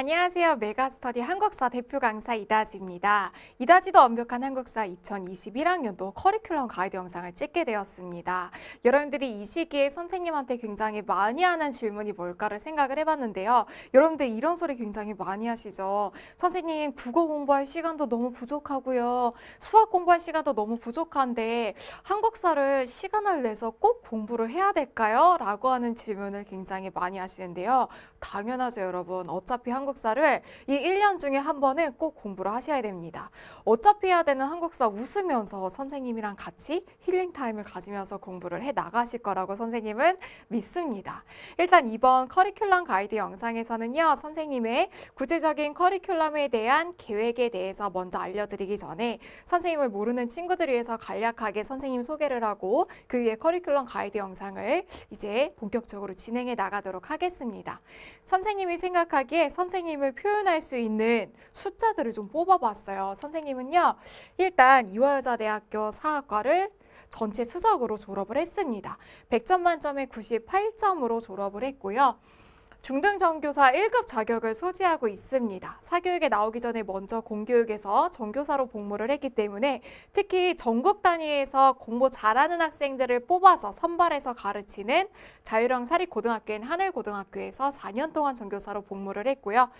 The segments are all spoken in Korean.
안녕하세요. 메가스터디 한국사 대표 강사 이다지입니다. 이다지도 완벽한 한국사 2021학년도 커리큘럼 가이드 영상을 찍게 되었습니다. 여러분들이 이 시기에 선생님한테 굉장히 많이 하는 질문이 뭘까를 생각을 해봤는데요. 여러분들 이런 소리 굉장히 많이 하시죠. 선생님 국어 공부할 시간도 너무 부족하고요. 수학 공부할 시간도 너무 부족한데 한국사를 시간을 내서 꼭 공부를 해야 될까요? 라고 하는 질문을 굉장히 많이 하시는데요. 당연하죠 여러분. 어차피 한국 한국사를 이 1년 중에 한 번은 꼭 공부를 하셔야 됩니다. 어차피 해야 되는 한국사 웃으면서 선생님이랑 같이 힐링 타임을 가지면서 공부를 해 나가실 거라고 선생님은 믿습니다. 일단 이번 커리큘럼 가이드 영상에서는요. 선생님의 구체적인 커리큘럼에 대한 계획에 대해서 먼저 알려드리기 전에 선생님을 모르는 친구들 을 위해서 간략하게 선생님 소개를 하고 그 위에 커리큘럼 가이드 영상을 이제 본격적으로 진행해 나가도록 하겠습니다. 선생님이 생각하기에 선생님 선생님을 표현할 수 있는 숫자들을 좀 뽑아봤어요. 선생님은요, 일단 이화여자대학교 사학과를 전체 수석으로 졸업을 했습니다. 100점 만점에 98점으로 졸업을 했고요. 중등전교사 1급 자격을 소지하고 있습니다. 사교육에 나오기 전에 먼저 공교육에서 전교사로 복무를 했기 때문에 특히 전국 단위에서 공부 잘하는 학생들을 뽑아서 선발해서 가르치는 자유형 사립고등학교인 하늘고등학교에서 4년 동안 전교사로 복무를 했고요.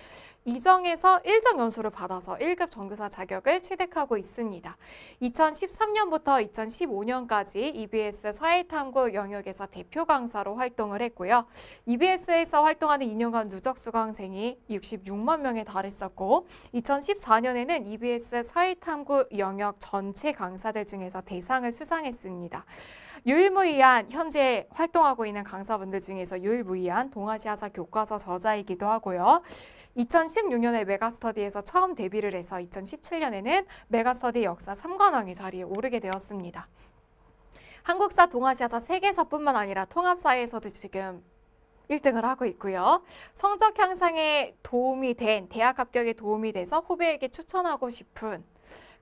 이정에서 1정 연수를 받아서 1급 전교사 자격을 취득하고 있습니다. 2013년부터 2015년까지 EBS 사회탐구 영역에서 대표 강사로 활동을 했고요. EBS에서 활동 활동하는 2년간 누적 수강생이 66만 명에 달했었고 2014년에는 EBS 사회탐구 영역 전체 강사들 중에서 대상을 수상했습니다. 유일무이한 현재 활동하고 있는 강사분들 중에서 유일무이한 동아시아사 교과서 저자이기도 하고요. 2016년에 메가스터디에서 처음 데뷔를 해서 2017년에는 메가스터디 역사 3관왕의 자리에 오르게 되었습니다. 한국사, 동아시아사, 세계사뿐만 아니라 통합사에서도 지금 1등을 하고 있고요. 성적 향상에 도움이 된, 대학 합격에 도움이 돼서 후배에게 추천하고 싶은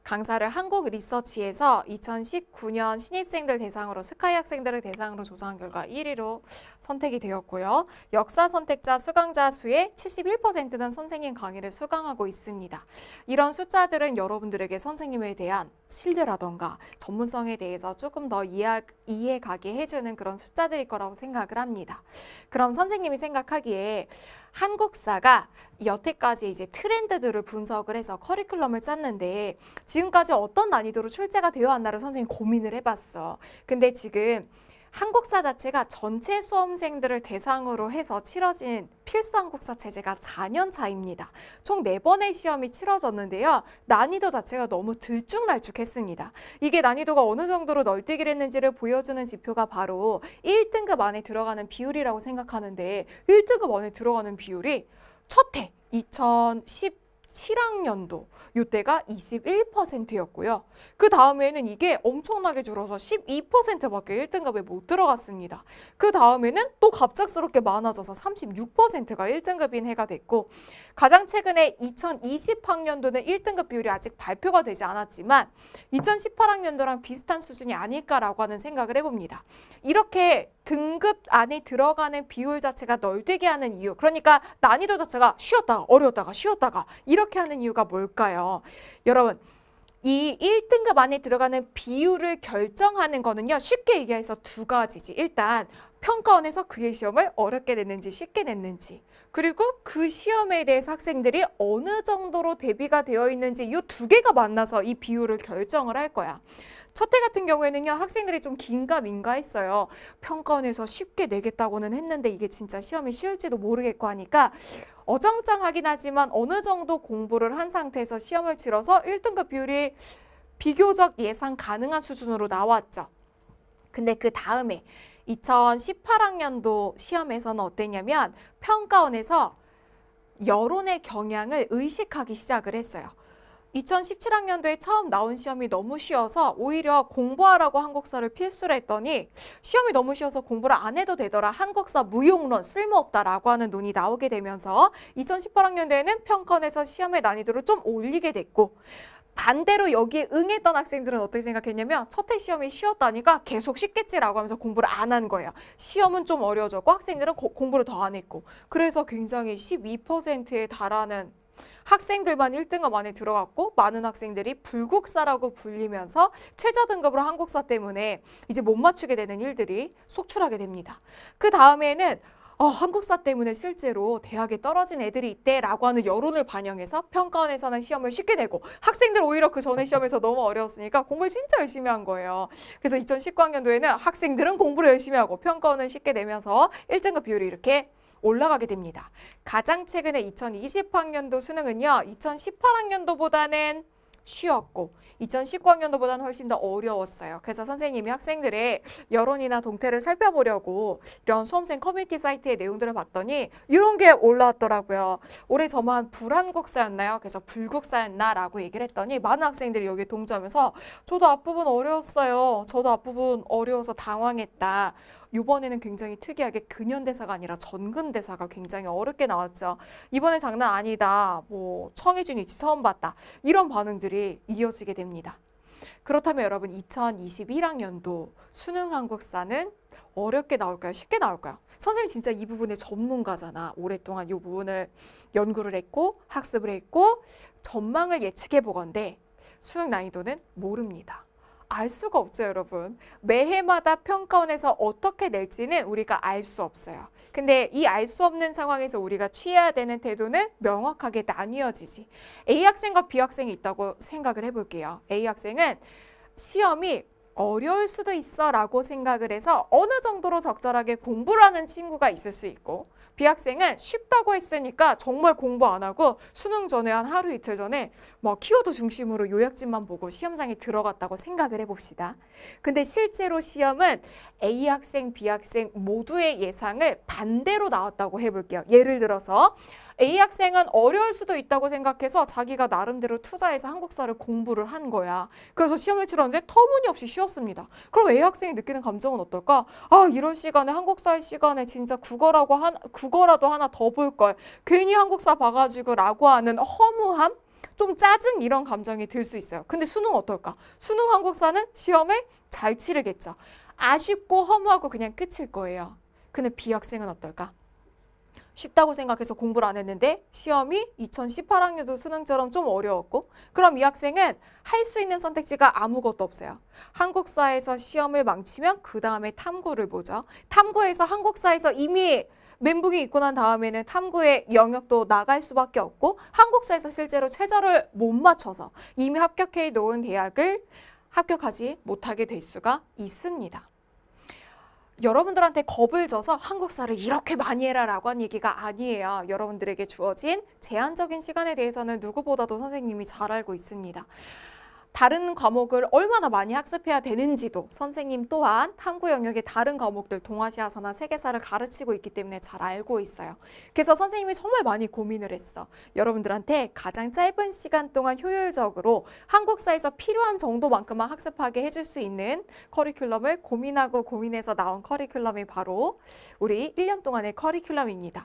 강사를 한국 리서치에서 2019년 신입생들 대상으로 스카이 학생들을 대상으로 조사한 결과 1위로 선택이 되었고요. 역사 선택자 수강자 수의 71%는 선생님 강의를 수강하고 있습니다. 이런 숫자들은 여러분들에게 선생님에 대한 신뢰라던가 전문성에 대해서 조금 더 이해, 이해가게 해주는 그런 숫자들일 거라고 생각을 합니다. 그럼 선생님이 생각하기에 한국사가 여태까지 이제 트렌드들을 분석을 해서 커리큘럼을 짰는데 지금까지 어떤 난이도로 출제가 되어 왔나를 선생님 고민을 해봤어. 근데 지금 한국사 자체가 전체 수험생들을 대상으로 해서 치러진 필수 한국사 체제가 4년 차입니다. 총 4번의 시험이 치러졌는데요. 난이도 자체가 너무 들쭉날쭉했습니다. 이게 난이도가 어느 정도로 널뛰기를 했는지를 보여주는 지표가 바로 1등급 안에 들어가는 비율이라고 생각하는데 1등급 안에 들어가는 비율이 첫해 2010 7학년도 요때가 21%였고요. 그 다음에는 이게 엄청나게 줄어서 12%밖에 1등급에 못 들어갔습니다. 그 다음에는 또 갑작스럽게 많아져서 36%가 1등급인 해가 됐고 가장 최근에 2020학년도는 1등급 비율이 아직 발표가 되지 않았지만 2018학년도랑 비슷한 수준이 아닐까라고 하는 생각을 해봅니다. 이렇게 등급 안에 들어가는 비율 자체가 널뛰게 하는 이유 그러니까 난이도 자체가 쉬웠다가 어려웠다가 쉬웠다가 이렇게 하는 이유가 뭘까요? 여러분 이 1등급 안에 들어가는 비율을 결정하는 거는요. 쉽게 얘기해서 두 가지지. 일단 평가원에서 그의 시험을 어렵게 냈는지 쉽게 냈는지 그리고 그 시험에 대해서 학생들이 어느 정도로 대비가 되어 있는지 이 두 개가 만나서 이 비율을 결정을 할 거야. 첫해 같은 경우에는요. 학생들이 좀 긴가 민가 했어요. 평가원에서 쉽게 내겠다고는 했는데 이게 진짜 시험이 쉬울지도 모르겠고 하니까 어정쩡하긴 하지만 어느 정도 공부를 한 상태에서 시험을 치러서 1등급 비율이 비교적 예상 가능한 수준으로 나왔죠. 근데 그 다음에 2018학년도 시험에서는 어땠냐면 평가원에서 여론의 경향을 의식하기 시작을 했어요. 2017학년도에 처음 나온 시험이 너무 쉬워서 오히려 공부하라고 한국사를 필수라 했더니 시험이 너무 쉬워서 공부를 안 해도 되더라 한국사 무용론 쓸모없다라고 하는 논이 나오게 되면서 2018학년도에는 평건에서 시험의 난이도를 좀 올리게 됐고 반대로 여기에 응했던 학생들은 어떻게 생각했냐면 첫해 시험이 쉬웠다니까 계속 쉽겠지라고 하면서 공부를 안 한 거예요. 시험은 좀 어려워졌고 학생들은 고, 공부를 더 안 했고 그래서 굉장히 12%에 달하는 학생들만 1등급 안에 들어갔고 많은 학생들이 불국사라고 불리면서 최저 등급으로 한국사 때문에 이제 못 맞추게 되는 일들이 속출하게 됩니다. 그 다음에는 어, 한국사 때문에 실제로 대학에 떨어진 애들이 있대라고 하는 여론을 반영해서 평가원에서는 시험을 쉽게 내고 학생들 오히려 그 전에 시험에서 너무 어려웠으니까 공부를 진짜 열심히 한 거예요. 그래서 2019학년도에는 학생들은 공부를 열심히 하고 평가원은 쉽게 내면서 1등급 비율이 이렇게 올라가게 됩니다. 가장 최근의 2020학년도 수능은요. 2018학년도보다는 쉬웠고 2019학년도보다는 훨씬 더 어려웠어요. 그래서 선생님이 학생들의 여론이나 동태를 살펴보려고 이런 수험생 커뮤니티 사이트의 내용들을 봤더니 이런 게 올라왔더라고요. 올해 저만 불한국사였나요? 그래서 불국사였나라고 얘기를 했더니 많은 학생들이 여기동조하서 저도 앞부분 어려웠어요. 저도 앞부분 어려워서 당황했다. 이번에는 굉장히 특이하게 근현대사가 아니라 전근대사가 굉장히 어렵게 나왔죠. 이번에 장난 아니다. 뭐 청해준 위 처음 봤다. 이런 반응들이 이어지게 됩니다. 그렇다면 여러분 2021학년도 수능 한국사는 어렵게 나올까요? 쉽게 나올까요? 선생님 진짜 이 부분의 전문가잖아. 오랫동안 이 부분을 연구를 했고 학습을 했고 전망을 예측해 보건데 수능 난이도는 모릅니다. 알 수가 없죠, 여러분. 매해마다 평가원에서 어떻게 낼지는 우리가 알 수 없어요. 근데 이 알 수 없는 상황에서 우리가 취해야 되는 태도는 명확하게 나뉘어지지. A 학생과 B 학생이 있다고 생각을 해볼게요. A 학생은 시험이 어려울 수도 있어 라고 생각을 해서 어느 정도로 적절하게 공부를 하는 친구가 있을 수 있고 B 학생은 쉽다고 했으니까 정말 공부 안 하고 수능 전에 한 하루 이틀 전에 뭐 키워드 중심으로 요약집만 보고 시험장에 들어갔다고 생각을 해봅시다. 근데 실제로 시험은 A 학생, B 학생 모두의 예상을 반대로 나왔다고 해볼게요. 예를 들어서 A 학생은 어려울 수도 있다고 생각해서 자기가 나름대로 투자해서 한국사를 공부를 한 거야. 그래서 시험을 치렀는데 터무니없이 쉬웠습니다. 그럼 A 학생이 느끼는 감정은 어떨까? 아 이런 시간에 한국사의 시간에 진짜 국어라고 한 국어라도 하나 더 볼 걸. 괜히 한국사 봐가지고라고 하는 허무함? 좀 짜증 이런 감정이 들 수 있어요. 근데 수능 어떨까? 수능 한국사는 시험을 잘 치르겠죠. 아쉽고 허무하고 그냥 끝일 거예요. 근데 b 학생은 어떨까? 쉽다고 생각해서 공부를 안 했는데 시험이 2018학년도 수능처럼 좀 어려웠고 그럼 이 학생은 할 수 있는 선택지가 아무것도 없어요. 한국사에서 시험을 망치면 그 다음에 탐구를 보죠. 탐구에서 한국사에서 이미 멘붕이 있고 난 다음에는 탐구의 영역도 나갈 수밖에 없고 한국사에서 실제로 최저를 못 맞춰서 이미 합격해 놓은 대학을 합격하지 못하게 될 수가 있습니다. 여러분들한테 겁을 줘서 한국사를 이렇게 많이 해라 라고 한 얘기가 아니에요. 여러분들에게 주어진 제한적인 시간에 대해서는 누구보다도 선생님이 잘 알고 있습니다. 다른 과목을 얼마나 많이 학습해야 되는지도 선생님 또한 탐구 영역의 다른 과목들 동아시아사나 세계사를 가르치고 있기 때문에 잘 알고 있어요. 그래서 선생님이 정말 많이 고민을 했어. 여러분들한테 가장 짧은 시간 동안 효율적으로 한국사에서 필요한 정도만큼만 학습하게 해줄 수 있는 커리큘럼을 고민하고 고민해서 나온 커리큘럼이 바로 우리 1년 동안의 커리큘럼입니다.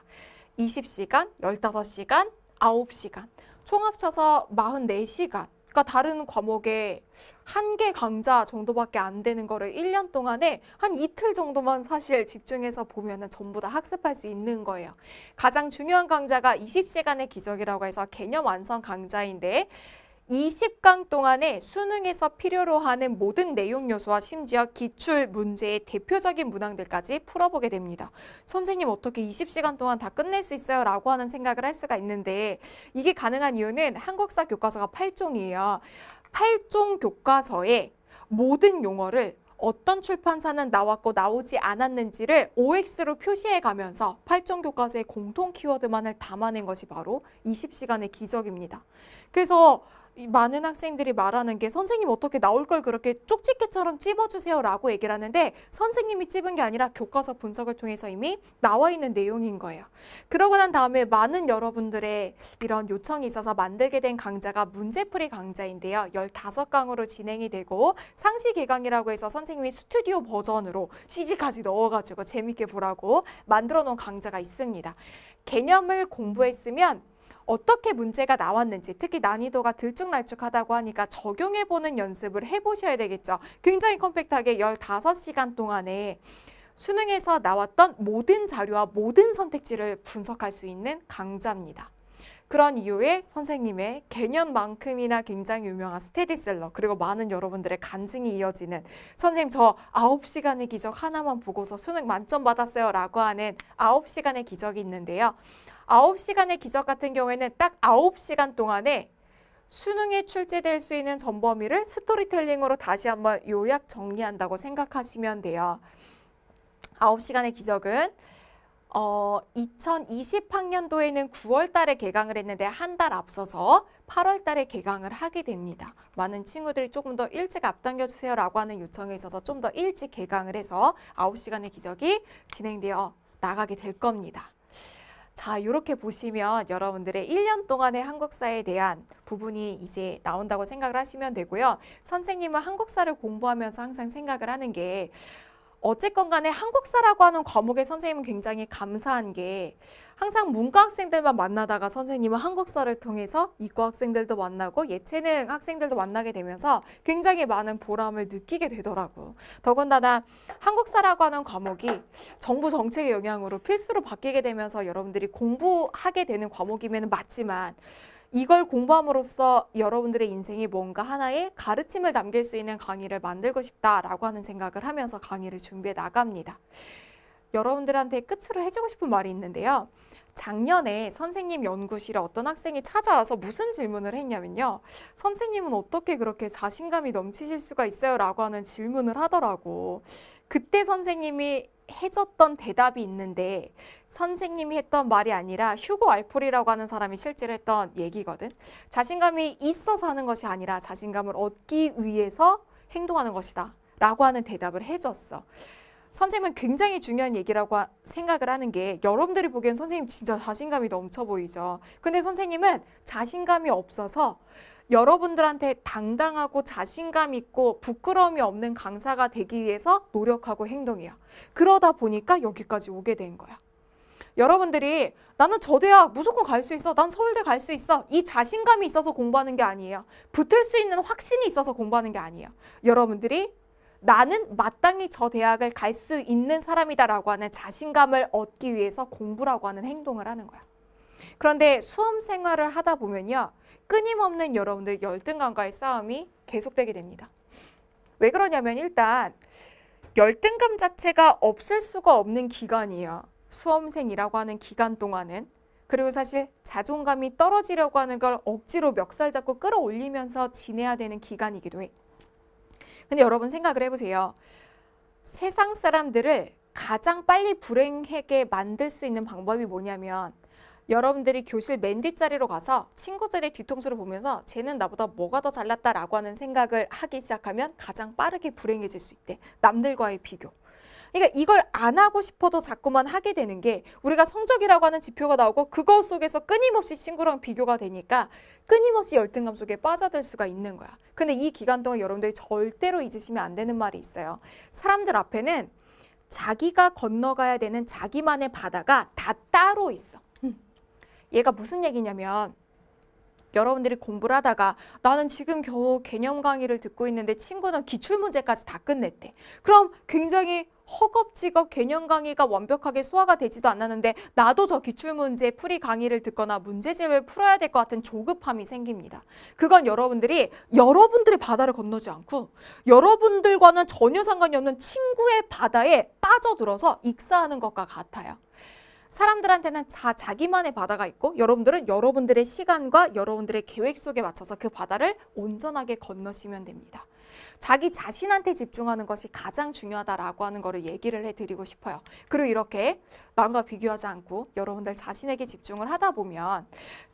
20시간, 15시간, 9시간, 총 합쳐서 44시간 그러니까 다른 과목에 한 개 강좌 정도밖에 안 되는 거를 1년 동안에 한 이틀 정도만 사실 집중해서 보면은 전부 다 학습할 수 있는 거예요. 가장 중요한 강좌가 20시간의 기적이라고 해서 개념 완성 강좌인데 20강 동안에 수능에서 필요로 하는 모든 내용 요소와 심지어 기출 문제의 대표적인 문항들까지 풀어보게 됩니다. 선생님 어떻게 20시간 동안 다 끝낼 수 있어요? 라고 하는 생각을 할 수가 있는데 이게 가능한 이유는 한국사 교과서가 8종이에요. 8종 교과서에 모든 용어를 어떤 출판사는 나왔고 나오지 않았는지를 OX로 표시해 가면서 8종 교과서의 공통 키워드만을 담아낸 것이 바로 20시간의 기적입니다. 그래서 많은 학생들이 말하는 게 선생님 어떻게 나올 걸 그렇게 쪽집게처럼 찝어주세요라고 얘기를 하는데 선생님이 찝은 게 아니라 교과서 분석을 통해서 이미 나와 있는 내용인 거예요. 그러고 난 다음에 많은 여러분들의 이런 요청이 있어서 만들게 된 강좌가 문제풀이 강좌인데요. 1 5 강으로 진행이 되고 상시 개강이라고 해서 선생님이 스튜디오 버전으로 CG까지 넣어가지고 재밌게 보라고 만들어 놓은 강좌가 있습니다. 개념을 공부했으면 어떻게 문제가 나왔는지 특히 난이도가 들쭉날쭉하다고 하니까 적용해보는 연습을 해보셔야 되겠죠. 굉장히 컴팩트하게 15시간 동안에 수능에서 나왔던 모든 자료와 모든 선택지를 분석할 수 있는 강좌입니다. 그런 이유에 선생님의 개년만큼이나 굉장히 유명한 스테디셀러 그리고 많은 여러분들의 간증이 이어지는 선생님 저 9시간의 기적 하나만 보고서 수능 만점 받았어요 라고 하는 9시간의 기적이 있는데요. 9 시간의 기적 같은 경우에는 딱9 시간 동안에 수능에 출제될 수 있는 전범위를 스토리텔링으로 다시 한번 요약 정리한다고 생각하시면 돼요. 9 시간의 기적은 어, 2020학년도에는 9월 달에 개강을 했는데 한 달 앞서서 8월 달에 개강을 하게 됩니다. 많은 친구들이 조금 더 일찍 앞당겨 주세요 라고 하는 요청에 있어서 좀 더 일찍 개강을 해서 9시간의 기적이 진행되어 나가게 될 겁니다. 자, 이렇게 보시면 여러분들의 1년 동안의 한국사에 대한 부분이 이제 나온다고 생각을 하시면 되고요. 선생님은 한국사를 공부하면서 항상 생각을 하는 게 어쨌건 간에 한국사라고 하는 과목의 선생님은 굉장히 감사한 게 항상 문과 학생들만 만나다가 선생님은 한국사를 통해서 이과 학생들도 만나고 예체능 학생들도 만나게 되면서 굉장히 많은 보람을 느끼게 되더라고요. 더군다나 한국사라고 하는 과목이 정부 정책의 영향으로 필수로 바뀌게 되면서 여러분들이 공부하게 되는 과목이면 맞지만 이걸 공부함으로써 여러분들의 인생에 뭔가 하나의 가르침을 남길 수 있는 강의를 만들고 싶다라고 하는 생각을 하면서 강의를 준비해 나갑니다. 여러분들한테 끝으로 해주고 싶은 말이 있는데요. 작년에 선생님 연구실에 어떤 학생이 찾아와서 무슨 질문을 했냐면요. 선생님은 어떻게 그렇게 자신감이 넘치실 수가 있어요? 라고 하는 질문을 하더라고. 그때 선생님이 해줬던 대답이 있는데 선생님이 했던 말이 아니라 휴고 알폴이라고 하는 사람이 실제로 했던 얘기거든. 자신감이 있어서 하는 것이 아니라 자신감을 얻기 위해서 행동하는 것이다. 라고 하는 대답을 해줬어. 선생님은 굉장히 중요한 얘기라고 생각을 하는 게 여러분들이 보기엔 선생님 진짜 자신감이 넘쳐 보이죠. 근데 선생님은 자신감이 없어서 여러분들한테 당당하고 자신감 있고 부끄러움이 없는 강사가 되기 위해서 노력하고 행동해요. 그러다 보니까 여기까지 오게 된 거야. 여러분들이 나는 저 대학 무조건 갈 수 있어. 난 서울대 갈 수 있어. 이 자신감이 있어서 공부하는 게 아니에요. 붙을 수 있는 확신이 있어서 공부하는 게 아니에요. 여러분들이 나는 마땅히 저 대학을 갈 수 있는 사람이다라고 하는 자신감을 얻기 위해서 공부라고 하는 행동을 하는 거야. 그런데 수험 생활을 하다 보면요. 끊임없는 여러분들 열등감과의 싸움이 계속되게 됩니다. 왜 그러냐면 일단 열등감 자체가 없앨 수가 없는 기간이에요. 수험생이라고 하는 기간 동안은. 그리고 사실 자존감이 떨어지려고 하는 걸 억지로 멱살 잡고 끌어올리면서 지내야 되는 기간이기도 해. 근데 여러분 생각을 해보세요. 세상 사람들을 가장 빨리 불행하게 만들 수 있는 방법이 뭐냐면 여러분들이 교실 맨 뒷자리로 가서 친구들의 뒤통수를 보면서 쟤는 나보다 뭐가 더 잘났다라고 하는 생각을 하기 시작하면 가장 빠르게 불행해질 수 있대. 남들과의 비교. 그러니까 이걸 안 하고 싶어도 자꾸만 하게 되는 게 우리가 성적이라고 하는 지표가 나오고 그거 속에서 끊임없이 친구랑 비교가 되니까 끊임없이 열등감 속에 빠져들 수가 있는 거야. 근데 이 기간 동안 여러분들이 절대로 잊으시면 안 되는 말이 있어요. 사람들 앞에는 자기가 건너가야 되는 자기만의 바다가 다 따로 있어. 얘가 무슨 얘기냐면 여러분들이 공부를 하다가 나는 지금 겨우 개념 강의를 듣고 있는데 친구는 기출문제까지 다 끝냈대. 그럼 굉장히 허겁지겁 개념 강의가 완벽하게 소화가 되지도 않았는데 나도 저 기출문제 풀이 강의를 듣거나 문제집을 풀어야 될 것 같은 조급함이 생깁니다. 그건 여러분들이 여러분들의 바다를 건너지 않고 여러분들과는 전혀 상관이 없는 친구의 바다에 빠져들어서 익사하는 것과 같아요. 사람들한테는 다 자기만의 바다가 있고 여러분들은 여러분들의 시간과 여러분들의 계획 속에 맞춰서 그 바다를 온전하게 건너시면 됩니다. 자기 자신한테 집중하는 것이 가장 중요하다라고 하는 것을 얘기를 해드리고 싶어요. 그리고 이렇게 남과 비교하지 않고 여러분들 자신에게 집중을 하다 보면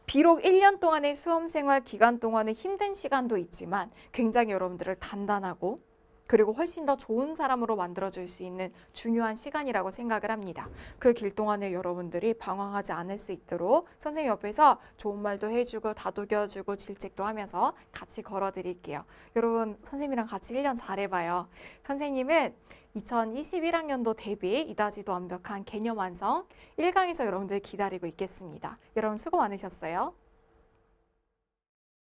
비록 1년 동안의 수험생활 기간 동안의 힘든 시간도 있지만 굉장히 여러분들을 단단하고 그리고 훨씬 더 좋은 사람으로 만들어질수 있는 중요한 시간이라고 생각을 합니다. 그 길 동안에 여러분들이 방황하지 않을 수 있도록 선생님 옆에서 좋은 말도 해주고 다독여주고 질책도 하면서 같이 걸어드릴게요. 여러분 선생님이랑 같이 1년 잘해봐요. 선생님은 2021학년도 대비 이다지도 완벽한 개념 완성 1강에서 여러분들 기다리고 있겠습니다. 여러분 수고 많으셨어요.